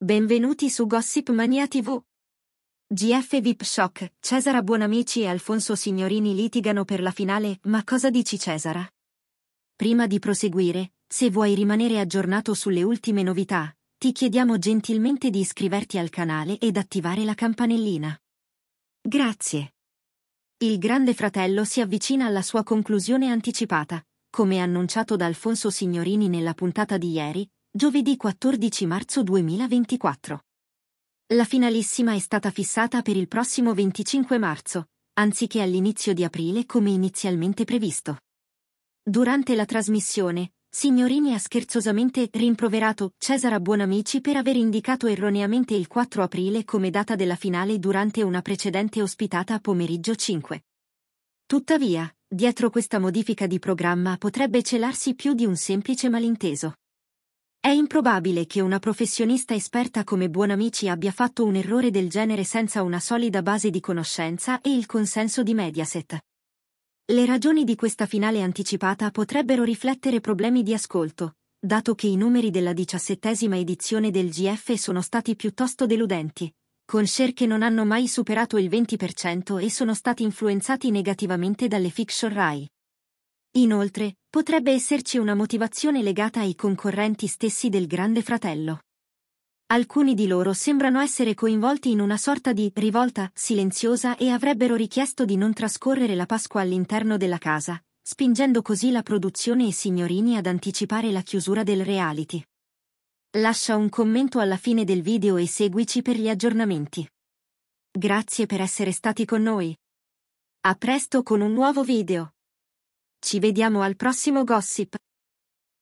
Benvenuti su Gossip Mania TV. GF VIP Shock, Cesara Buonamici e Alfonso Signorini litigano per la finale, ma cosa dici Cesara? Prima di proseguire, se vuoi rimanere aggiornato sulle ultime novità, ti chiediamo gentilmente di iscriverti al canale ed attivare la campanellina. Grazie. Il Grande Fratello si avvicina alla sua conclusione anticipata, come annunciato da Alfonso Signorini nella puntata di ieri, Giovedì 14 marzo 2024. La finalissima è stata fissata per il prossimo 25 marzo, anziché all'inizio di aprile come inizialmente previsto. Durante la trasmissione, Signorini ha scherzosamente rimproverato Cesara Buonamici per aver indicato erroneamente il 4 aprile come data della finale durante una precedente ospitata a pomeriggio 5. Tuttavia, dietro questa modifica di programma potrebbe celarsi più di un semplice malinteso. È improbabile che una professionista esperta come Buonamici abbia fatto un errore del genere senza una solida base di conoscenza e il consenso di Mediaset. Le ragioni di questa finale anticipata potrebbero riflettere problemi di ascolto, dato che i numeri della diciassettesima edizione del GF sono stati piuttosto deludenti, con share che non hanno mai superato il 20% e sono stati influenzati negativamente dalle fiction RAI. Inoltre, potrebbe esserci una motivazione legata ai concorrenti stessi del Grande Fratello. Alcuni di loro sembrano essere coinvolti in una sorta di rivolta silenziosa e avrebbero richiesto di non trascorrere la Pasqua all'interno della casa, spingendo così la produzione e signorini ad anticipare la chiusura del reality. Lascia un commento alla fine del video e seguici per gli aggiornamenti. Grazie per essere stati con noi. A presto con un nuovo video. Ci vediamo al prossimo gossip.